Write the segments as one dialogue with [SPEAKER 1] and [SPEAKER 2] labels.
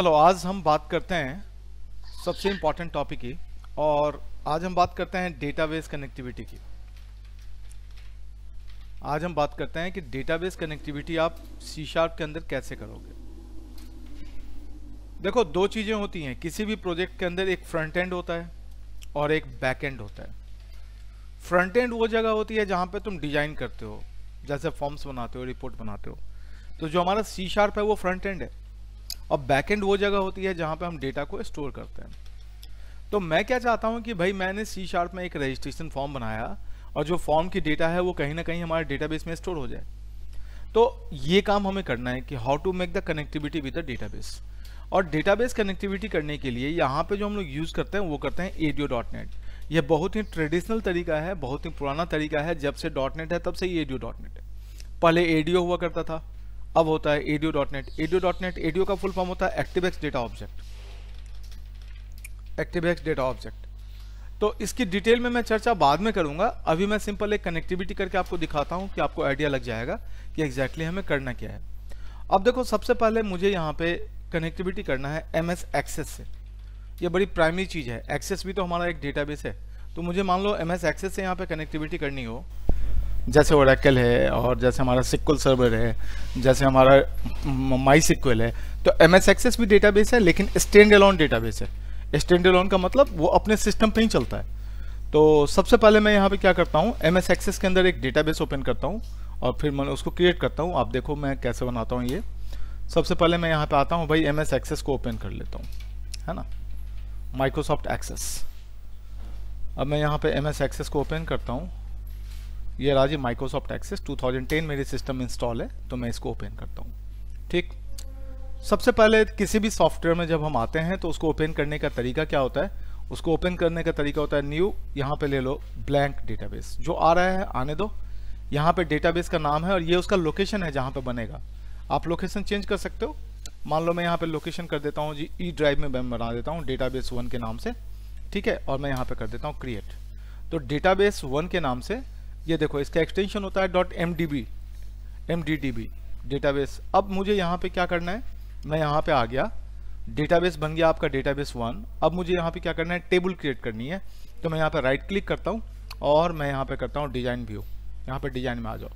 [SPEAKER 1] चलो आज हम बात करते हैं सबसे इम्पॉर्टेंट टॉपिक की और आज हम बात करते हैं डेटाबेस कनेक्टिविटी की आज हम बात करते हैं कि डेटाबेस कनेक्टिविटी आप सी शार्प के अंदर कैसे करोगे देखो दो चीज़ें होती हैं किसी भी प्रोजेक्ट के अंदर एक फ्रंट एंड होता है और एक बैक एंड होता है फ्रंट एंड वो जगह होती है जहाँ पर तुम डिजाइन करते हो जैसे फॉर्म्स बनाते हो रिपोर्ट बनाते हो तो जो हमारा सी शार्प है वो फ्रंट एंड है और बैकेंड वो जगह होती है जहाँ पे हम डेटा को स्टोर करते हैं तो मैं क्या चाहता हूँ कि भाई मैंने सी शार्प में एक रजिस्ट्रेशन फॉर्म बनाया और जो फॉर्म की डेटा है वो कहीं ना कहीं हमारे डेटाबेस में स्टोर हो जाए तो ये काम हमें करना है कि how to make the connectivity with the database और डेटाबेस कनेक्टिविटी करने के लिए यहाँ पे जो हम लोग यूज़ करते हैं वो करते हैं एडियो डॉट नेट यह बहुत ही ट्रेडिशनल तरीका है बहुत ही पुराना तरीका है जब से डॉट नेट है तब से ही एडियो डॉट नेट है पहले एडियो हुआ करता था अब होता है ADO dot net ADO dot net ADO का फुल फॉर्म होता है ActiveX data object ActiveX data object तो इसकी डिटेल में मैं चर्चा बाद में करूंगा अभी मैं सिंपल एक कनेक्टिविटी करके आपको दिखाता हूं कि आपको आइडिया लग जाएगा कि एग्जैक्टली हमें करना क्या है अब देखो सबसे पहले मुझे यहाँ पे कनेक्टिविटी करना है एम एक्सेस से यह बड़ी प्राइमरी चीज़ है एक्सेस भी तो हमारा एक डेटाबेस है तो मुझे मान लो एम एक्सेस से यहाँ पे कनेक्टिविटी करनी हो जैसे ओरेकल है और जैसे हमारा सिक्वल सर्वर है जैसे हमारा माई सिक्वल है तो एम एस एक्सेस भी डेटाबेस है लेकिन स्टैंड अलोन डेटाबेस है स्टैंड अलोन का मतलब वो अपने सिस्टम पे ही चलता है तो सबसे पहले मैं यहाँ पे क्या करता हूँ एम एस एक्सेस के अंदर एक डेटाबेस ओपन करता हूँ और फिर मैं उसको क्रिएट करता हूँ आप देखो मैं कैसे बनाता हूँ ये सबसे पहले मैं यहाँ पर आता हूँ भाई एम एस एक्सेस को ओपन कर लेता हूँ है ना माइक्रोसॉफ्ट एक्सेस अब मैं यहाँ पर एम एस एक्सेस को ओपन करता हूँ ये रहा जी माइक्रोसॉफ्ट एक्सेस 2010 मेरे सिस्टम इंस्टॉल है तो मैं इसको ओपन करता हूँ ठीक सबसे पहले किसी भी सॉफ्टवेयर में जब हम आते हैं तो उसको ओपन करने का तरीका क्या होता है उसको ओपन करने का तरीका होता है न्यू यहाँ पे ले लो ब्लैंक डेटाबेस जो आ रहा है आने दो यहाँ पे डेटाबेस का नाम है और ये उसका लोकेशन है जहाँ पे बनेगा आप लोकेशन चेंज कर सकते हो मान लो मैं यहाँ पे लोकेशन कर देता हूँ जी ई e ड्राइव में मैं बना देता हूँ डेटाबेस वन के नाम से ठीक है और मैं यहाँ पे कर देता हूँ क्रिएट तो डेटाबेस वन के नाम से ये देखो इसका एक्सटेंशन होता है dot M D B M D D B database अब मुझे यहाँ पे क्या करना है मैं यहाँ पे आ गया डेटाबेस बन गया आपका डेटाबेस वन अब मुझे यहाँ पे क्या करना है टेबल क्रिएट करनी है तो मैं यहाँ पे राइट क्लिक करता हूँ और मैं यहाँ पे करता हूँ डिजाइन व्यू यहाँ पे डिजाइन में आ जाओ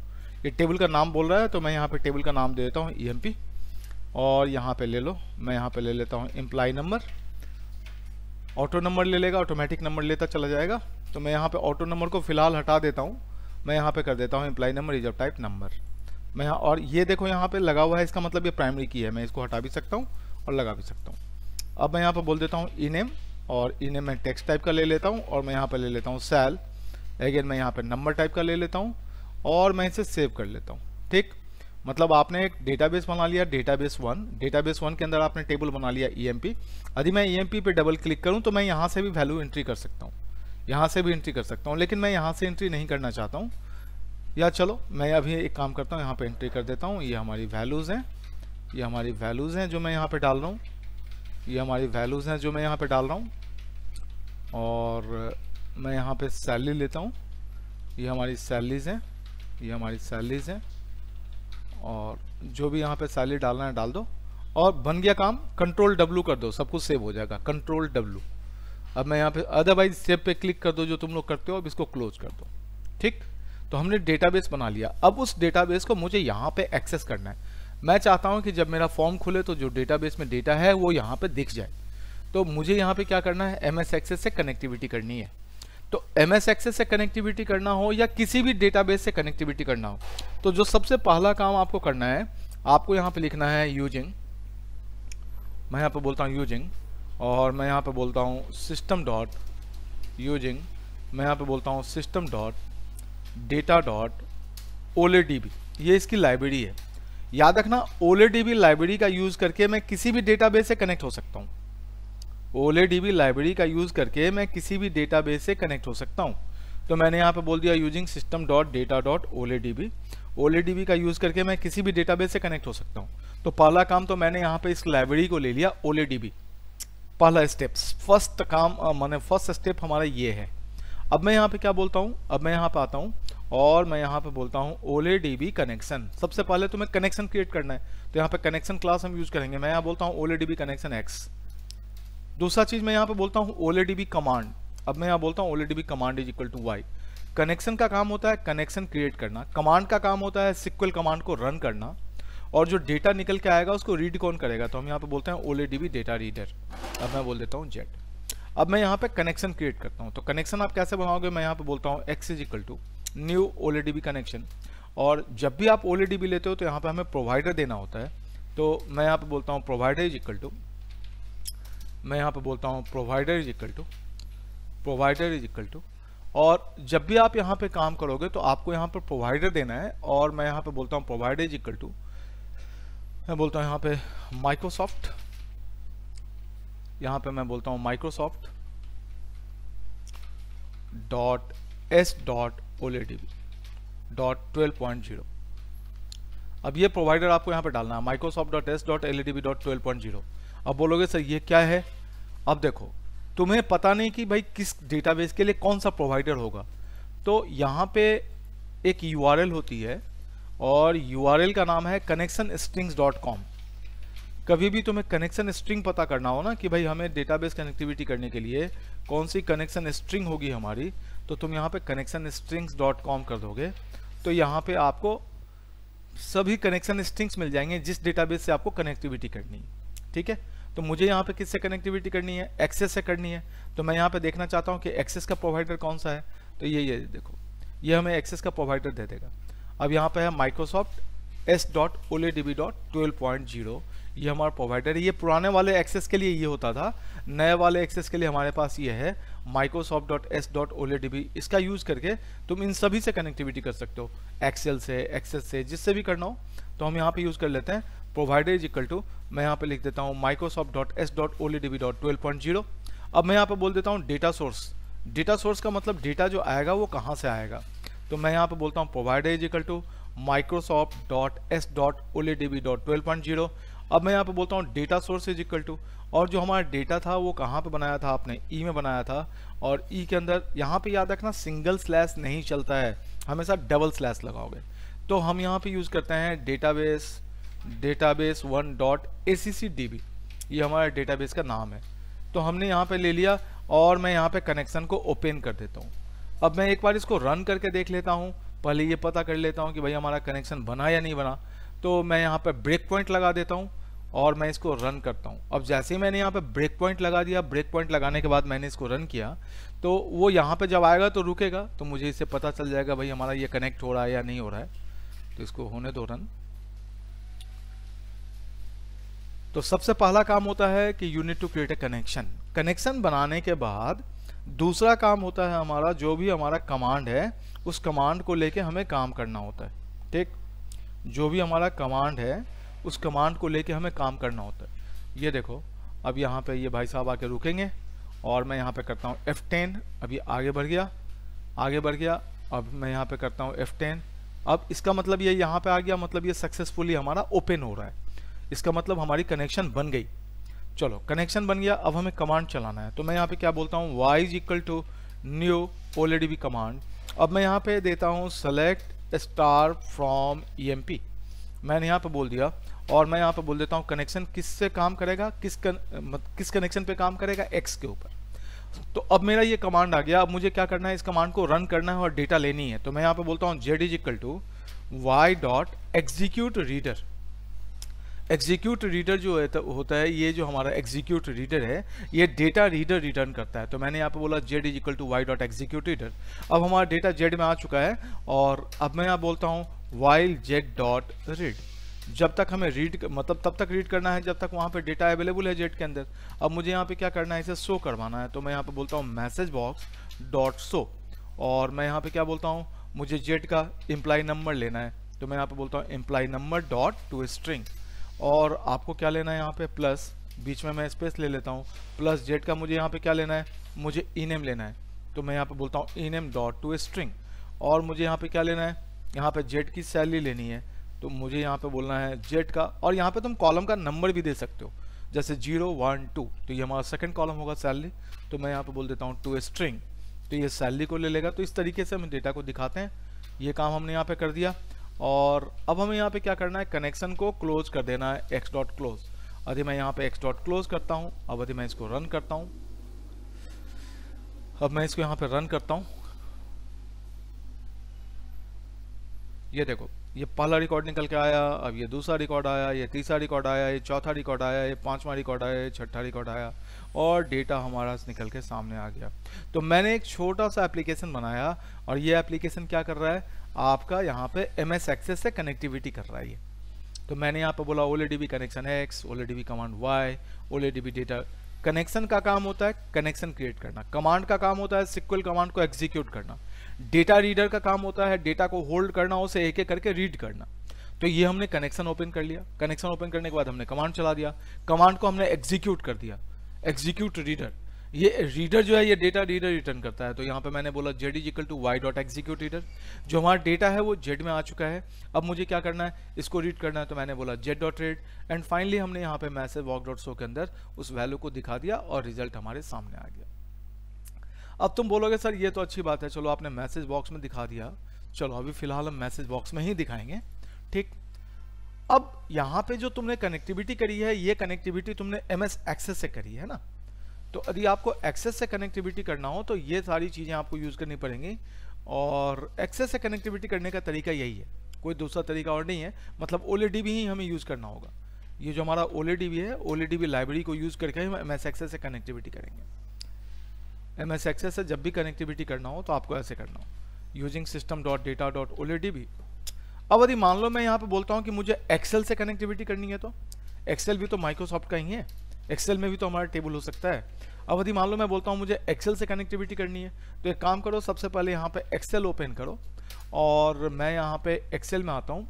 [SPEAKER 1] ये टेबल का नाम बोल रहा है तो मैं यहाँ पे टेबल का नाम दे देता हूँ ई और यहाँ पे ले लो मैं यहाँ पे ले लेता हूँ एम्प्लाई नंबर ऑटो नंबर ले लेगा ऑटोमेटिक नंबर लेता चला जाएगा तो मैं यहाँ पे ऑटो नंबर को फिलहाल हटा देता हूँ मैं यहाँ पे कर देता हूँ employee number reserve type number मैं यहाँ और ये देखो यहाँ पे लगा हुआ है इसका मतलब ये प्राइमरी की है मैं इसको हटा भी सकता हूँ और लगा भी सकता हूँ अब मैं यहाँ पर बोल देता हूँ ई और ई नेम मैं टेक्स टाइप का ले लेता हूँ और मैं यहाँ पर ले लेता हूँ सेल अगेन मैं यहाँ पर नंबर टाइप का ले लेता हूँ और मैं इसे सेव कर लेता हूँ ठीक मतलब आपने एक डेटाबेस बना लिया डेटाबेस वन डेटाबेस वन के अंदर आपने टेबल बना लिया ई एम पी यदि मैं ई एम पी पे डबल क्लिक करूँ तो मैं यहाँ से भी वैल्यू एंट्री कर सकता हूँ यहाँ से भी एंट्री कर सकता हूँ लेकिन मैं यहाँ से एंट्री नहीं करना चाहता हूँ या चलो मैं अभी एक काम करता हूँ यहाँ पे एंट्री कर देता हूँ ये हमारी वैल्यूज़ हैं ये हमारी वैल्यूज़ हैं जो मैं यहाँ पे डाल रहा हूँ ये हमारी वैल्यूज़ हैं जो मैं यहाँ पे डाल रहा हूँ और मैं यहाँ पे सैलरी लेता हूँ ये हमारी सैलरीज हैं ये हमारी सैलरीज हैं और जो भी यहाँ पे सैलरी डालना है डाल दो और बन गया काम कंट्रोल डब्लू कर दो सब कुछ सेव हो जाएगा कंट्रोल डब्लू अब मैं यहाँ पे अदरवाइज सेव पे क्लिक कर दो जो तुम लोग करते हो अब इसको क्लोज कर दो ठीक तो हमने डेटाबेस बना लिया अब उस डेटाबेस को मुझे यहाँ पे एक्सेस करना है मैं चाहता हूँ कि जब मेरा फॉर्म खुले तो जो डेटाबेस में डेटा है वो यहाँ पे दिख जाए तो मुझे यहाँ पे क्या करना है एम एस एक्सेस से कनेक्टिविटी करनी है तो एम एस एक्सेस से कनेक्टिविटी करना हो या किसी भी डेटाबेस से कनेक्टिविटी करना हो तो जो सबसे पहला काम आपको करना है आपको यहाँ पे लिखना है यूजिंग मैं यहाँ पे बोलता हूँ यूजिंग और मैं यहाँ पे बोलता हूँ सिस्टम डॉट यूजिंग मैं यहाँ पे बोलता हूँ सिस्टम डॉट डेटा डॉट ओले ये इसकी लाइब्रेरी है याद रखना ओले लाइब्रेरी का यूज़ करके मैं किसी भी डेटाबेस से कनेक्ट हो सकता हूँ ओले लाइब्रेरी का यूज़ करके मैं किसी भी डेटाबेस से कनेक्ट हो सकता हूँ तो मैंने यहाँ पे बोल दिया using system dot data dot OLE OLE का यूज़ करके मैं किसी भी डेटाबेस से कनेक्ट हो सकता हूँ तो पहला काम तो मैंने यहाँ पे इस लाइब्रेरी को ले लिया ओले पहला स्टेप फर्स्ट काम मैंने फर्स्ट स्टेप हमारा ये है अब मैं यहाँ पे क्या बोलता हूँ अब मैं यहाँ पे आता हूँ और मैं यहाँ पे बोलता हूँ ओले डी कनेक्शन सबसे पहले तो मैं कनेक्शन क्रिएट करना है तो यहाँ पे कनेक्शन क्लास हम यूज करेंगे मैं यहाँ बोलता हूँ ओले डी कनेक्शन एक्स दूसरा चीज मैं यहाँ पे बोलता हूँ ओले डी कमांड अब मैं यहाँ बोलता हूँ OLE D command is equal to Y connection का काम होता है कनेक्शन क्रिएट करना कमांड का काम होता है सिक्वल कमांड को रन करना और जो डेटा निकल के आएगा उसको रीड कौन करेगा तो हम यहाँ पे बोलते हैं बी डेटा रीडर अब मैं बोल देता हूँ जेट अब मैं यहाँ पे कनेक्शन क्रिएट करता हूँ तो कनेक्शन आप कैसे बनाओगे मैं यहाँ पे बोलता हूँ X is equal to new B connection और जब भी आप बी लेते हो तो यहाँ पे हमें प्रोवाइडर देना होता है तो मैं यहाँ पे बोलता हूँ प्रोवाइडर इज इक्वल टू मैं यहाँ पे बोलता हूँ provider is equal to provider is equal to और जब भी आप यहाँ पे काम करोगे तो आपको यहाँ पर प्रोवाइडर देना है और मैं यहाँ पे बोलता हूँ प्रोवाइडर इज इक्वल टू मैं बोलता हूँ यहाँ पे माइक्रोसॉफ्ट यहाँ पे मैं बोलता हूँ Microsoft dot S dot OLED dot twelve point zero अब ये प्रोवाइडर आपको यहाँ पे डालना है Microsoft dot S dot L E D B dot twelve point zero अब बोलोगे सर ये क्या है अब देखो तुम्हें पता नहीं कि भाई किस डेटाबेस के लिए कौन सा प्रोवाइडर होगा तो यहाँ पे एक यू होती है और यू का नाम है कनेक्शन स्ट्रिंग्स डॉट कॉम कभी भी तुम्हें कनेक्शन स्ट्रिंग पता करना हो ना कि भाई हमें डेटाबेस कनेक्टिविटी करने के लिए कौन सी कनेक्शन स्ट्रिंग होगी हमारी तो तुम यहाँ पे कनेक्शन स्ट्रिंग्स डॉट कॉम कर दोगे तो यहाँ पे आपको सभी कनेक्शन स्ट्रिंग्स मिल जाएंगे जिस डेटाबेस से आपको कनेक्टिविटी करनी ठीक है तो मुझे यहाँ पे किससे कनेक्टिविटी करनी है एक्सेस से करनी है तो मैं यहाँ पे देखना चाहता हूँ कि एक्सेस का प्रोवाइडर कौन सा है तो ये ये देखो ये हमें एक्सेस का प्रोवाइडर दे देगा अब यहाँ पे है Microsoft S dot OLE D B dot twelve point zero ये हमारा प्रोवाइडर है ये पुराने वाले एक्सेस के लिए ये होता था नए वाले एक्सेस के लिए हमारे पास ये है Microsoft dot S dot OLE D B इसका यूज़ करके तुम इन सभी से कनेक्टिविटी कर सकते हो एक्सेल से एक्सेस से जिससे भी करना हो तो हम यहाँ पे यूज़ कर लेते हैं प्रोवाइडर इज इक्वल टू मैं यहाँ पे लिख देता हूँ Microsoft dot S dot OLE D B dot twelve point zero अब मैं यहाँ पे बोल देता हूँ डेटा सोर्स डेटा सोर्स का मतलब डेटा जो आएगा वो कहाँ से आएगा तो मैं यहाँ पर बोलता हूँ provider is equal to Microsoft dot S dot OLE D B dot twelve point zero अब मैं यहाँ पर बोलता हूँ data source is equal to और जो हमारा डेटा था वो कहाँ पे बनाया था आपने ई e में बनाया था और ई e के अंदर यहाँ पे याद रखना सिंगल स्लैश नहीं चलता है हमेशा डबल स्लैश लगाओगे तो हम यहाँ पे यूज़ करते हैं database database one dot A C C D B ये हमारा डेटाबेस का नाम है तो हमने यहाँ पे ले लिया और मैं यहाँ पे कनेक्शन को ओपन कर देता हूँ अब मैं एक बार इसको रन करके देख लेता हूँ पहले ये पता कर लेता हूँ कि भाई हमारा कनेक्शन बना या नहीं बना तो मैं यहाँ पर ब्रेक पॉइंट लगा देता हूँ और मैं इसको रन करता हूँ अब जैसे ही मैंने यहाँ पर ब्रेक पॉइंट लगा दिया ब्रेक पॉइंट लगाने के बाद मैंने इसको रन किया तो वो यहाँ पर जब आएगा तो रुकेगा तो मुझे इससे पता चल जाएगा भाई हमारा ये कनेक्ट हो रहा है या नहीं हो रहा है तो इसको होने दो रन तो सबसे पहला काम होता है कि unit to create a connection connection बनाने के बाद दूसरा काम होता है हमारा जो भी हमारा कमांड है उस कमांड को लेके हमें काम करना होता है ठीक जो भी हमारा कमांड है उस कमांड को लेके हमें काम करना होता है ये देखो अब यहाँ पे ये भाई साहब आके रुकेंगे और मैं यहाँ पे करता हूँ F10 अब ये आगे बढ़ गया आगे बढ़ गया अब मैं यहाँ पे करता हूँ F10 अब इसका मतलब ये यहाँ पे आ गया मतलब ये सक्सेसफुली हमारा ओपन हो रहा है इसका मतलब हमारी कनेक्शन बन गई चलो कनेक्शन बन गया अब हमें कमांड चलाना है तो मैं यहाँ पे क्या बोलता हूँ Y is equal to new OLED command अब मैं यहाँ पे देता हूँ सेलेक्ट स्टार फ्रॉम ई मैंने यहाँ पे बोल दिया और मैं यहाँ पे बोल देता हूँ कनेक्शन किससे काम करेगा किस कन, किस कनेक्शन पे काम करेगा एक्स के ऊपर तो अब मेरा ये कमांड आ गया अब मुझे क्या करना है इस कमांड को रन करना है और डेटा लेनी है तो मैं यहाँ पे बोलता हूँ Z is equal to Y dot execute reader execute reader जो है तो होता है ये जो हमारा एग्जीक्यूट रीडर है ये डेटा रीडर रिटर्न करता है तो मैंने यहाँ पे बोला Z is equal to Y dot execute reader अब हमारा डेटा जेड में आ चुका है और अब मैं यहाँ बोलता हूँ वाइल जेड डॉट रीड जब तक हमें रीड मतलब तब तक रीड करना है जब तक वहाँ पे डेटा अवेलेबल है जेड के अंदर अब मुझे यहाँ पे क्या करना है इसे शो करवाना है तो मैं यहाँ पे बोलता हूँ मैसेज बॉक्स डॉट शो और मैं यहाँ पे क्या बोलता हूँ मुझे जेड का इम्प्लाई नंबर लेना है तो मैं यहाँ पे बोलता हूँ employee number dot to string और आपको क्या लेना है यहाँ पे प्लस बीच में मैं स्पेस ले लेता हूँ प्लस जेड का मुझे यहाँ पे क्या लेना है मुझे ई नेम लेना है तो मैं यहाँ पे बोलता हूँ E name dot to string और मुझे यहाँ पे क्या लेना है यहाँ पे जेड की सैलरी लेनी है तो मुझे यहाँ पे बोलना है जेड का और यहाँ पे तुम कॉलम का नंबर भी दे सकते हो जैसे जीरो वन टू तो ये हमारा सेकेंड कॉलम होगा सैलरी तो मैं यहाँ पे बोल देता हूँ टू स्ट्रिंग तो ये सैलरी को ले लेगा तो इस तरीके से हम डेटा को दिखाते हैं ये काम हमने यहाँ पे कर दिया और अब हमें यहाँ पे क्या करना है कनेक्शन को क्लोज कर देना है एक्स डॉट क्लोज अभी मैं यहाँ पे एक्स डॉट क्लोज करता हूँ अब अभी मैं इसको रन करता हूँ अब मैं इसको यहाँ पे रन करता हूँ ये देखो ये पहला रिकॉर्ड निकल के आया अब ये दूसरा रिकॉर्ड आया ये तीसरा रिकॉर्ड आया ये चौथा रिकॉर्ड आया ये पांचवा रिकॉर्ड आया ये छठा रिकॉर्ड आया और डेटा हमारा निकल के सामने आ गया तो मैंने एक छोटा सा एप्लीकेशन बनाया और ये एप्लीकेशन क्या कर रहा है आपका यहाँ पे एम एस एक्सेस से कनेक्टिविटी कर रहा है तो मैंने यहाँ पे बोला OLE D B connection X OLE D B command Y OLE D B data connection का काम होता है कनेक्शन क्रिएट करना कमांड का काम होता है सिक्वल कमांड को एग्जीक्यूट करना डेटा रीडर का काम होता है डेटा को होल्ड करना उसे एक एक करके रीड करना तो ये हमने कनेक्शन ओपन कर लिया कनेक्शन ओपन करने के बाद हमने कमांड चला दिया कमांड को हमने एग्जीक्यूट कर दिया एग्जीक्यूट रीडर ये रीडर जो है ये डेटा रीडर रिटर्न करता है तो यहाँ पे मैंने बोला Z is equal to Y dot execute reader जो हमारा डेटा है वो जेड में आ चुका है अब मुझे क्या करना है इसको रीड करना है तो मैंने बोला Z dot read and finally हमने यहाँ पे मैसेज वॉक डॉट शो के अंदर उस वैल्यू को दिखा दिया और रिजल्ट हमारे सामने आ गया अब तुम बोलोगे सर ये तो अच्छी बात है चलो आपने मैसेज बॉक्स में दिखा दिया चलो अभी फिलहाल हम मैसेज बॉक्स में ही दिखाएंगे ठीक अब यहाँ पे जो तुमने कनेक्टिविटी करी है ये कनेक्टिविटी तुमने एम एस एक्सेस से करी है ना तो यदि आपको एक्सेस से कनेक्टिविटी करना हो तो ये सारी चीज़ें आपको यूज़ करनी पड़ेंगी और एक्सेस से कनेक्टिविटी करने का तरीका यही है कोई दूसरा तरीका और नहीं है मतलब ओ भी ही हमें यूज़ करना होगा ये जो हमारा भी है भी लाइब्रेरी को यूज़ करके हम एम एक्सेस से कनेक्टिविटी करेंगे एम एस एक्सेस से जब भी कनेक्टिविटी करना हो तो आपको ऐसे करना हो using system dot data dot भी अब यदि मान लो मैं यहाँ पे बोलता हूँ कि मुझे एक्सेल से कनेक्टिविटी करनी है तो एक्सेल भी तो माइक्रोसॉफ्ट का ही है एक्सेल में भी तो हमारा टेबल हो सकता है अब यदि मान लो मैं बोलता हूँ मुझे एक्सेल से कनेक्टिविटी करनी है तो एक काम करो सबसे पहले यहाँ पे एक्सेल ओपन करो और मैं यहाँ पे एक्सेल में आता हूँ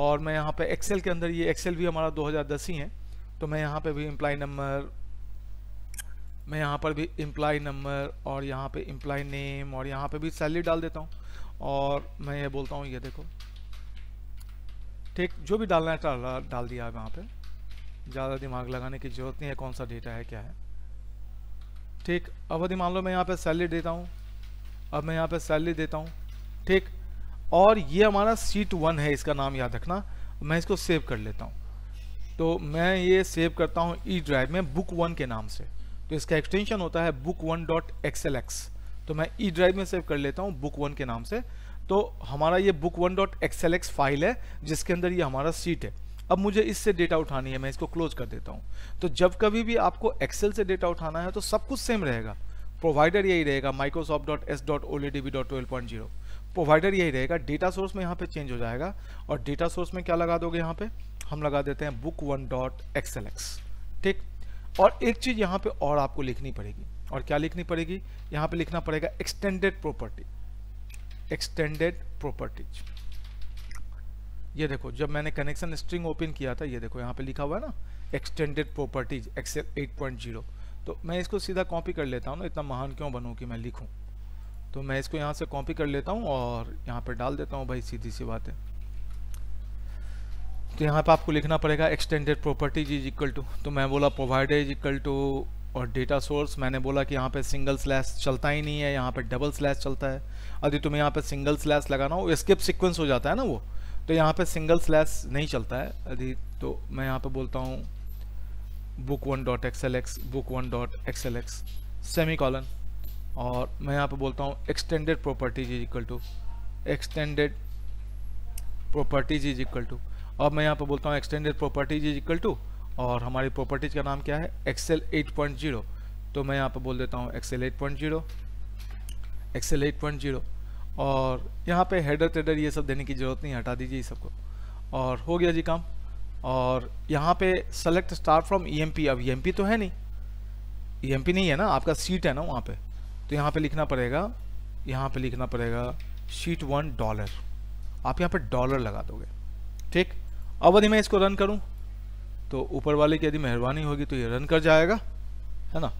[SPEAKER 1] और मैं यहाँ पे एक्सेल के अंदर ये एक्सेल भी हमारा 2010 ही है तो मैं यहाँ पे भी एम्प्लाई नंबर मैं यहाँ पर भी एम्प्लाई नंबर और यहाँ पर एम्प्लाई नेम और यहाँ पर भी सैलरी डाल देता हूँ और मैं ये बोलता हूँ ये देखो ठीक जो भी डालना है डाल दिया है वहाँ पर ज़्यादा दिमाग लगाने की जरूरत नहीं है कौन सा डेटा है क्या है ठीक अब यदि मान लो मैं यहाँ पे सैलरी देता हूँ अब मैं यहाँ पे सैलरी देता हूँ ठीक और ये हमारा सीट वन है इसका नाम याद रखना मैं इसको सेव कर लेता हूँ तो मैं ये सेव करता हूँ ई ड्राइव में बुक वन के नाम से तो इसका एक्सटेंशन होता है book one dot XL X तो मैं ई ड्राइव में सेव कर लेता हूँ बुक वन के नाम से तो हमारा ये book one dot XL X file है जिसके अंदर ये हमारा सीट है अब मुझे इससे डेटा उठानी है मैं इसको क्लोज कर देता हूँ तो जब कभी भी आपको एक्सेल से डेटा उठाना है तो सब कुछ सेम रहेगा प्रोवाइडर यही रहेगा Microsoft dot S dot O B dot twelve provider यही रहेगा डेटा सोर्स में यहाँ पे चेंज हो जाएगा और डेटा सोर्स में क्या लगा दोगे यहाँ पे हम लगा देते हैं book one dot XL X ठीक और एक चीज़ यहाँ पे और आपको लिखनी पड़ेगी और क्या लिखनी पड़ेगी यहाँ पे लिखना पड़ेगा एक्सटेंडेड प्रॉपर्टी एक्सटेंडेड प्रॉपर्टीज ये देखो जब मैंने कनेक्शन स्ट्रिंग ओपन किया था ये देखो यहाँ पे लिखा हुआ है ना एक्सटेंडेड प्रॉपर्टीज एक्सेल 8.0 तो मैं इसको सीधा कॉपी कर लेता हूँ ना इतना महान क्यों बनूँ कि मैं लिखूँ तो मैं इसको यहाँ से कॉपी कर लेता हूँ और यहाँ पर डाल देता हूँ भाई सीधी सी बात है तो यहाँ पर आपको लिखना पड़ेगा extended properties is equal to तो मैं बोला प्रोवाइडेड इज इक्वल टू और डेटा सोर्स मैंने बोला कि यहाँ पे सिंगल स्लैश चलता ही नहीं है यहाँ पे डबल स्लैश चलता है यदि तुम्हें यहाँ पे सिंगल स्लैश लगाना हो स्किप सीक्वेंस हो जाता है ना वो तो यहाँ पे सिंगल स्लैश नहीं चलता है यदि तो मैं यहाँ पे बोलता हूँ book one dot XL X book one dot XL X semicolon और मैं यहाँ पे बोलता हूँ extended properties is equal to extended properties is equal to अब मैं यहाँ पे बोलता हूँ extended properties is equal to और हमारी प्रॉपर्टीज का नाम क्या है एक्सेल 8.0 तो मैं यहाँ पे बोल देता हूँ एक्सेल 8.0 एक्सेल 8.0 और यहाँ पे हेडर टेडर ये सब देने की ज़रूरत नहीं हटा दीजिए सबको और हो गया जी काम और यहाँ पे सेलेक्ट स्टार फ्रॉम ई अब ई e तो है नहीं ई e नहीं है ना आपका सीट है ना वहाँ पे तो यहाँ पे लिखना पड़ेगा यहाँ पे लिखना पड़ेगा शीट वन डॉलर आप यहाँ पे डॉलर लगा दोगे ठीक अब यदि मैं इसको रन करूँ तो ऊपर वाले की यदि मेहरबानी होगी तो ये रन कर जाएगा है ना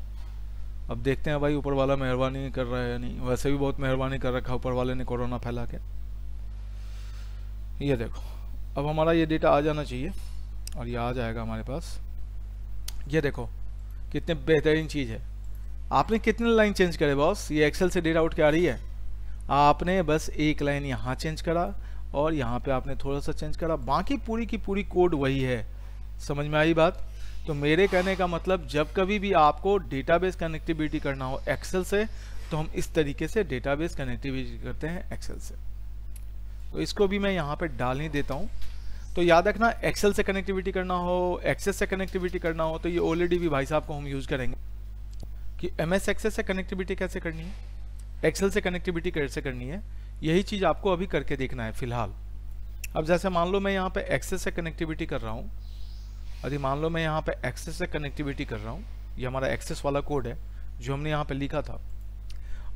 [SPEAKER 1] अब देखते हैं भाई ऊपर वाला मेहरबानी कर रहा है या नहीं वैसे भी बहुत मेहरबानी कर रखा ऊपर वाले ने कोरोना फैला के ये देखो अब हमारा ये डेटा आ जाना चाहिए और ये आ जाएगा हमारे पास ये देखो कितने बेहतरीन चीज़ है आपने कितने लाइन चेंज करे बॉस ये एक्सेल से डेटा आउट के आ रही है आपने बस एक लाइन यहाँ चेंज करा और यहाँ पे आपने थोड़ा सा चेंज करा बाकी पूरी की पूरी कोड वही है समझ में आई बात तो मेरे कहने का मतलब जब कभी भी आपको डेटाबेस कनेक्टिविटी करना हो एक्सेल से तो हम इस तरीके से डेटाबेस कनेक्टिविटी करते हैं एक्सेल से तो इसको भी मैं यहाँ पर डाल ही देता हूँ तो याद रखना एक्सेल से कनेक्टिविटी करना हो एक्सेस से कनेक्टिविटी करना हो तो ये ऑलरेडी भी भाई साहब को हम यूज़ करेंगे कि एम एस एक्सेस से कनेक्टिविटी कैसे करनी है एक्सेल से कनेक्टिविटी कैसे करनी है यही चीज़ आपको अभी करके देखना है फिलहाल अब जैसे मान लो मैं यहाँ पे एक्सेस से कनेक्टिविटी कर रहा हूँ यदि मान लो मैं यहाँ पे एक्सेस से कनेक्टिविटी कर रहा हूँ ये हमारा एक्सेस वाला कोड है जो हमने यहाँ पे लिखा था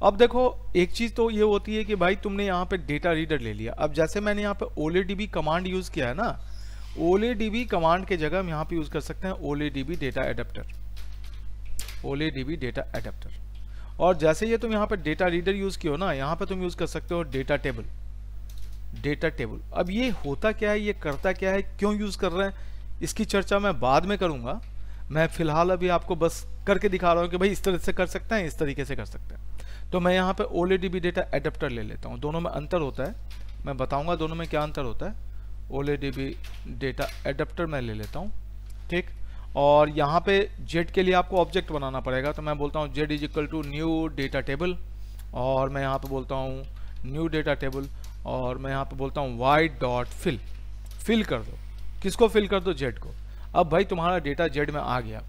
[SPEAKER 1] अब देखो एक चीज़ तो ये होती है कि भाई तुमने यहाँ पे डेटा रीडर ले लिया अब जैसे मैंने यहाँ पे ओले डीबी कमांड यूज़ किया है ना ओले डीबी कमांड के जगह हम यहाँ पे यूज़ कर सकते हैं OLE DB data adapter OLE DB data adapter और जैसे ये तुम यहाँ पे डेटा रीडर यूज़ किया हो ना यहाँ पे तुम यूज़ कर सकते हो डेटा टेबल डेटा टेबल अब ये होता क्या है ये करता क्या है क्यों यूज़ कर रहे हैं इसकी चर्चा मैं बाद में करूँगा मैं फ़िलहाल अभी आपको बस करके दिखा रहा हूँ कि भाई इस तरह से कर सकते हैं इस तरीके से कर सकते हैं तो मैं यहाँ पे ओ डेटा एडेप्टर ले लेता हूँ दोनों में अंतर होता है मैं बताऊँगा दोनों में क्या अंतर होता है ओ डेटा एडेप्टर मैं ले लेता हूँ ठीक और यहाँ पे जेड के लिए आपको ऑब्जेक्ट बनाना पड़ेगा तो मैं बोलता हूँ Z is equal to new data table और मैं यहाँ पे बोलता हूँ न्यू डेटा टेबल और मैं यहाँ पे बोलता हूँ वाई डॉट फिल फिल कर दो किसको फिल कर दो जेड को अब भाई तुम्हारा डेटा जेड में आ गया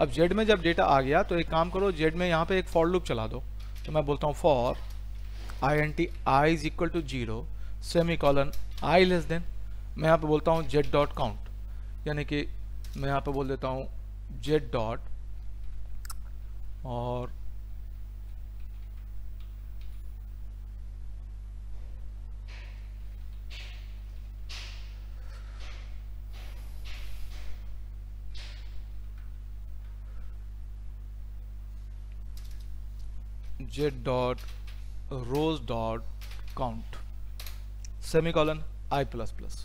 [SPEAKER 1] अब जेड में जब डेटा आ गया तो एक काम करो जेड में यहाँ पे एक फॉर लूप चला दो तो मैं बोलता हूँ for I N T I is equal to zero semicolon I less than मैं यहाँ पे बोलता हूँ जेड डॉट काउंट यानी कि मैं यहाँ पे बोल देता हूँ जेड डॉट और dot dot rows dot count colon i plus plus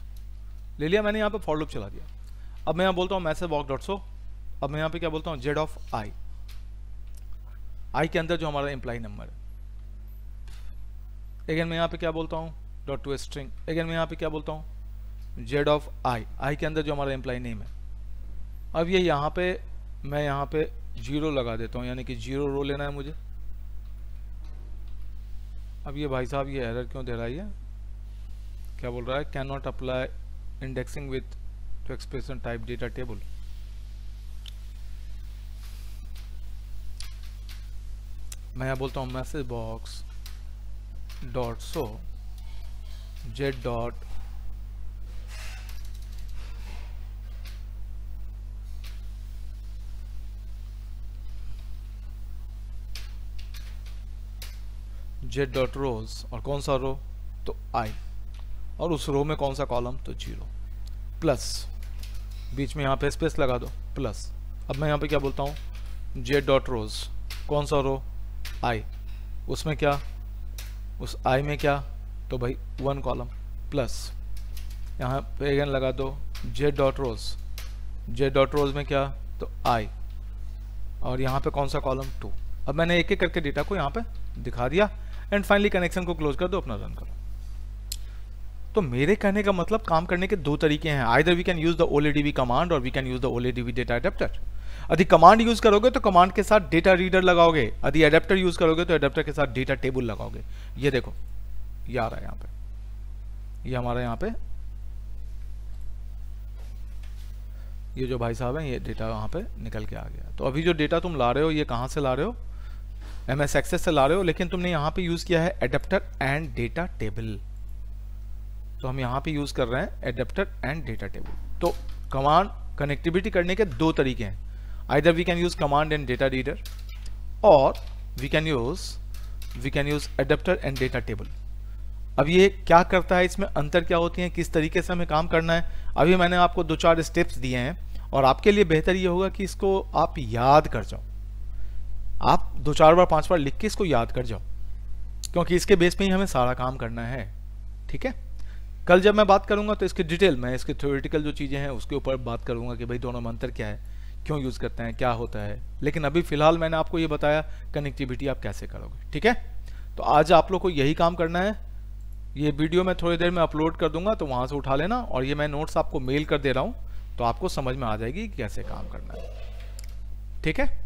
[SPEAKER 1] ले लिया मैंने यहाँ पे फॉर लूप चला दिया अब मैं यहाँ बोलता हूँ मैसेज वॉक डॉट सो अब मैं यहाँ पे क्या बोलता हूँ जेड ऑफ आई आई के अंदर जो हमारा एम्प्लाई नंबर है अगेन मैं यहाँ पे क्या बोलता हूँ डॉट टू स्ट्रिंग अगेन मैं यहाँ पे क्या बोलता हूँ जेड ऑफ आई आई के अंदर जो हमारा एम्प्लाई नेम है अब ये यहाँ पे मैं यहाँ पे जीरो लगा देता हूँ यानी कि जीरो रो लेना है मुझे अब ये भाई साहब ये एरर क्यों दे रहा है क्या बोल रहा है cannot apply indexing with to expression type data table मैं यहाँ बोलता हूँ message box dot show Z dot Z dot rows और कौन सा रो तो आई और उस रो में कौन सा कॉलम तो जीरो प्लस बीच में यहाँ पे स्पेस लगा दो प्लस अब मैं यहाँ पे क्या बोलता हूँ जे डॉट रोज कौन सा रो आई उसमें क्या उस आई में क्या तो भाई वन कॉलम प्लस यहाँ पे अगेन लगा दो जे डॉट रोज जे डॉट रोज में क्या तो आई और यहाँ पे कौन सा कॉलम टू अब मैंने एक एक करके डेटा को यहाँ पे दिखा दिया एंड फाइनली कनेक्शन को क्लोज कर दो अपना रन करो तो मेरे कहने का मतलब काम करने के दो तरीके हैं either we can use the OLEDB command और we can use the OLEDB data adapter यदि कमांड यूज करोगे तो कमांड के साथ डेटा रीडर लगाओगे यदि अडेप्टर यूज करोगे तो अडेप्टर के साथ डेटा टेबल लगाओगे ये देखो ये आ रहा है यहां पर ये हमारा यहां पे ये जो भाई साहब हैं ये डेटा वहां पे निकल के आ गया तो अभी जो डेटा तुम ला रहे हो ये कहां से ला रहे हो एम एस एक्सेस चला रहे हो लेकिन तुमने यहाँ पे यूज़ किया है एडेप्टर एंड डेटा टेबल तो हम यहाँ पे यूज़ कर रहे हैं एडेप्टर एंड डेटा टेबल तो कमांड कनेक्टिविटी करने के दो तरीके हैं either we can use command and data reader और we can use we can use adapter and data table अब ये क्या करता है इसमें अंतर क्या होती है किस तरीके से हमें काम करना है अभी मैंने आपको दो चार स्टेप्स दिए हैं और आपके लिए बेहतर ये होगा कि इसको आप याद कर जाओ आप दो चार बार पांच बार लिख के इसको याद कर जाओ क्योंकि इसके बेस पे ही हमें सारा काम करना है ठीक है कल जब मैं बात करूंगा तो इसके डिटेल में इसके थ्योरेटिकल जो चीज़ें हैं उसके ऊपर बात करूंगा कि भाई दोनों मंत्र क्या है क्यों यूज़ करते हैं क्या होता है लेकिन अभी फिलहाल मैंने आपको ये बताया कनेक्टिविटी आप कैसे करोगे ठीक है तो आज आप लोग को यही काम करना है ये वीडियो मैं थोड़ी देर में अपलोड कर दूंगा तो वहाँ से उठा लेना और ये मैं नोट्स आपको मेल कर दे रहा हूँ तो आपको समझ में आ जाएगी कैसे काम करना है ठीक है